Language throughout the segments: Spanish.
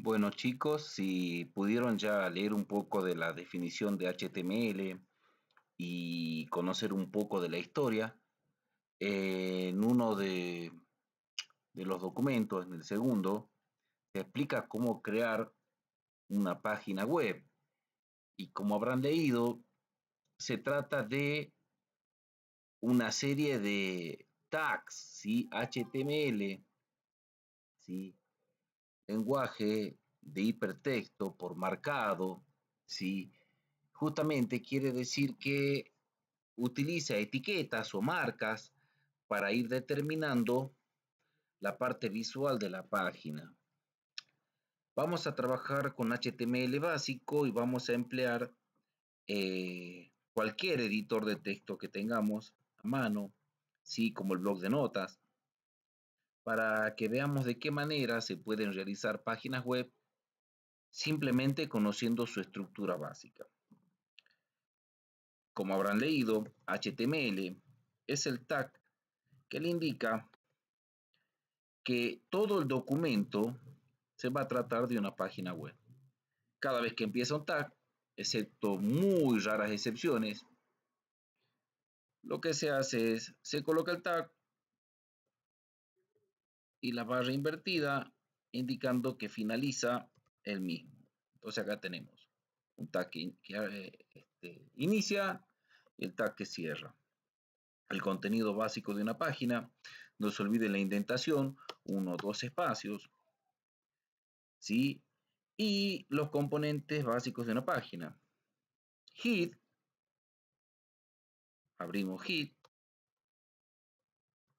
Bueno chicos, si pudieron ya leer un poco de la definición de HTML y conocer un poco de la historia, en uno de, de los documentos, en el segundo, se explica cómo crear una página web. Y como habrán leído, se trata de una serie de tags, ¿sí? HTML, ¿sí? lenguaje de hipertexto por marcado, ¿sí? justamente quiere decir que utiliza etiquetas o marcas para ir determinando la parte visual de la página. Vamos a trabajar con HTML básico y vamos a emplear eh, cualquier editor de texto que tengamos a mano, ¿sí? como el blog de notas para que veamos de qué manera se pueden realizar páginas web simplemente conociendo su estructura básica. Como habrán leído, HTML es el tag que le indica que todo el documento se va a tratar de una página web. Cada vez que empieza un tag, excepto muy raras excepciones, lo que se hace es, se coloca el tag, y la barra invertida indicando que finaliza el mismo. Entonces acá tenemos un tag que, eh, este, inicia y el tag que cierra. El contenido básico de una página, no se olvide la indentación, uno o dos espacios, ¿sí? y los componentes básicos de una página. Hit, abrimos hit,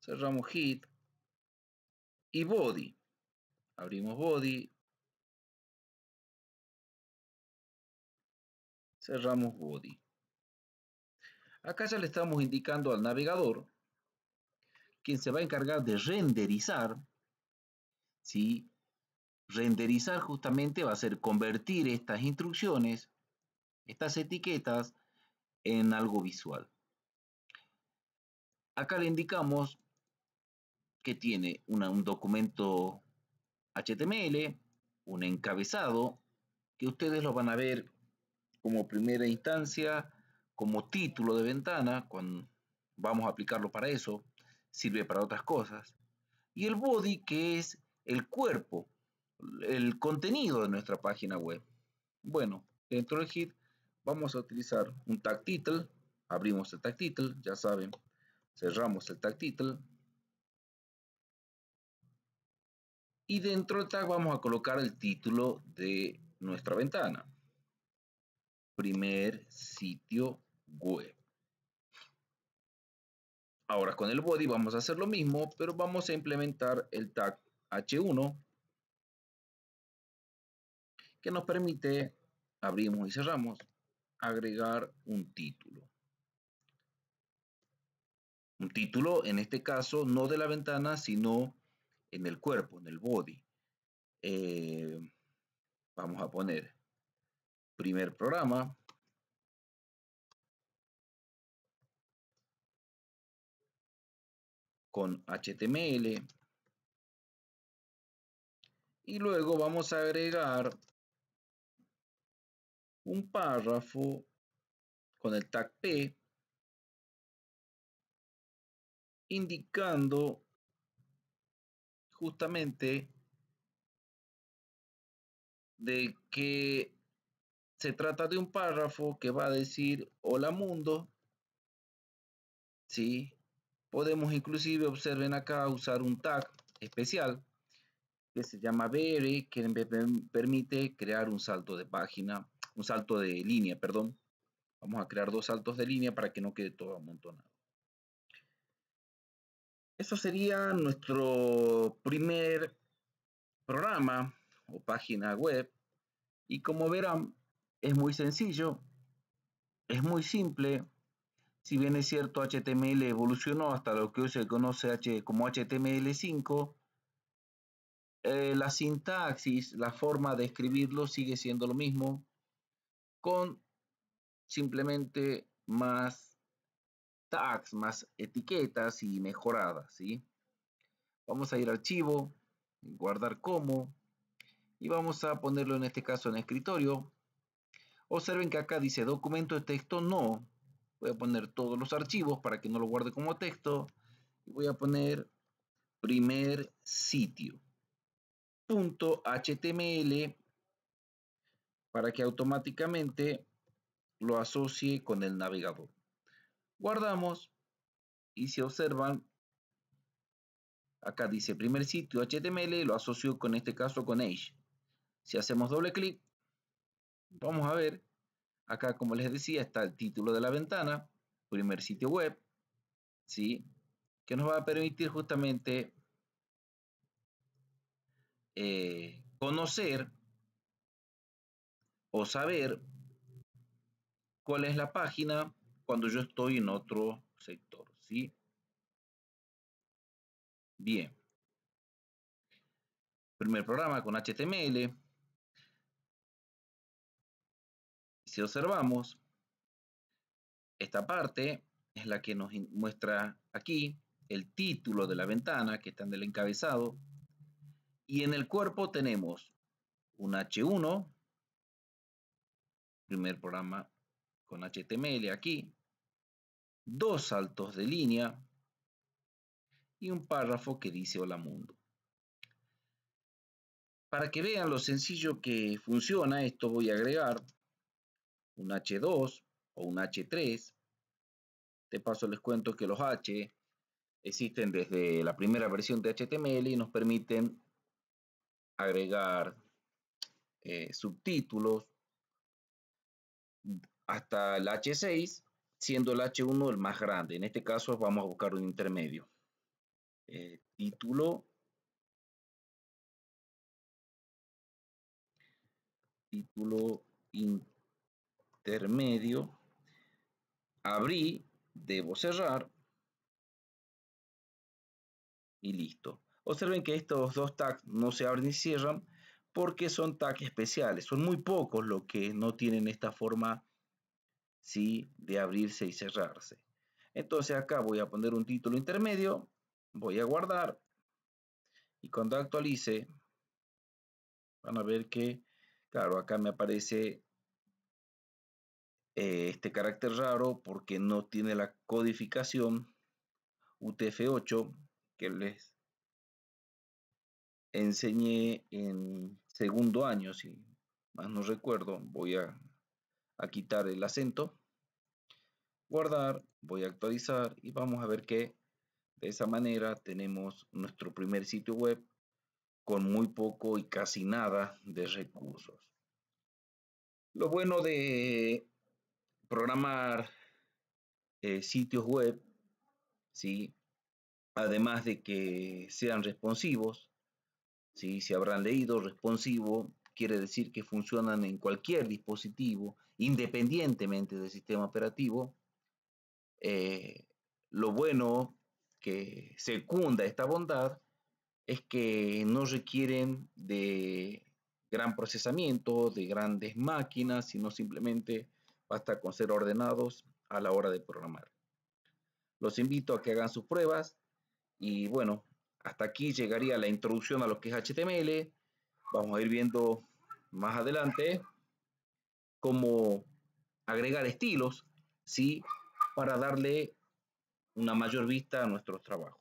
cerramos hit, y body. Abrimos body. Cerramos body. Acá ya le estamos indicando al navegador, quien se va a encargar de renderizar, ¿sí? renderizar justamente va a ser convertir estas instrucciones, estas etiquetas, en algo visual. Acá le indicamos que tiene un documento HTML, un encabezado, que ustedes lo van a ver como primera instancia, como título de ventana, cuando vamos a aplicarlo para eso, sirve para otras cosas, y el body, que es el cuerpo, el contenido de nuestra página web. Bueno, dentro del hit vamos a utilizar un tag title, abrimos el tag title, ya saben, cerramos el tag title, y dentro del tag vamos a colocar el título de nuestra ventana. Primer sitio web. Ahora con el body vamos a hacer lo mismo, pero vamos a implementar el tag H1 que nos permite, abrimos y cerramos, agregar un título. Un título, en este caso, no de la ventana, sino en el cuerpo, en el body. Eh, vamos a poner primer programa. con HTML y luego vamos a agregar un párrafo con el tag P indicando justamente de que se trata de un párrafo que va a decir hola mundo, ¿sí? Podemos inclusive, observen acá, usar un tag especial que se llama BR, que permite crear un salto de página, un salto de línea, perdón. Vamos a crear dos saltos de línea para que no quede todo amontonado. Eso sería nuestro primer programa o página web. Y como verán, es muy sencillo, es muy simple. Si bien es cierto, HTML evolucionó hasta lo que hoy se conoce como HTML5, eh, la sintaxis, la forma de escribirlo sigue siendo lo mismo, con simplemente más tags más etiquetas y mejoradas, ¿sí? Vamos a ir a archivo, guardar como, y vamos a ponerlo en este caso en escritorio. Observen que acá dice documento de texto no. Voy a poner todos los archivos para que no lo guarde como texto. Y voy a poner primer sitio. Punto .html para que automáticamente lo asocie con el navegador. Guardamos y si observan, acá dice primer sitio HTML, lo asocio con este caso con age Si hacemos doble clic, vamos a ver, acá como les decía está el título de la ventana, primer sitio web, ¿sí? que nos va a permitir justamente eh, conocer o saber cuál es la página cuando yo estoy en otro sector, ¿sí? Bien. Primer programa con HTML. Si observamos, esta parte es la que nos muestra aquí el título de la ventana que está en el encabezado. Y en el cuerpo tenemos un H1, primer programa con HTML aquí, dos saltos de línea y un párrafo que dice hola mundo. Para que vean lo sencillo que funciona, esto voy a agregar un H2 o un H3. De paso les cuento que los H existen desde la primera versión de HTML y nos permiten agregar eh, subtítulos hasta el H6 siendo el H1 el más grande. En este caso vamos a buscar un intermedio. Eh, título. Título intermedio. Abrí, debo cerrar. Y listo. Observen que estos dos tags no se abren ni cierran porque son tags especiales. Son muy pocos los que no tienen esta forma sí de abrirse y cerrarse. Entonces acá voy a poner un título intermedio, voy a guardar y cuando actualice van a ver que, claro, acá me aparece eh, este carácter raro porque no tiene la codificación UTF-8 que les enseñé en segundo año, si más no recuerdo, voy a a quitar el acento, guardar, voy a actualizar y vamos a ver que de esa manera tenemos nuestro primer sitio web con muy poco y casi nada de recursos. Lo bueno de programar eh, sitios web, ¿sí? además de que sean responsivos, ¿sí? se habrán leído responsivo, quiere decir que funcionan en cualquier dispositivo, independientemente del sistema operativo. Eh, lo bueno que secunda esta bondad es que no requieren de gran procesamiento, de grandes máquinas, sino simplemente basta con ser ordenados a la hora de programar. Los invito a que hagan sus pruebas y bueno, hasta aquí llegaría la introducción a lo que es HTML. Vamos a ir viendo más adelante como agregar estilos, ¿sí? Para darle una mayor vista a nuestros trabajos.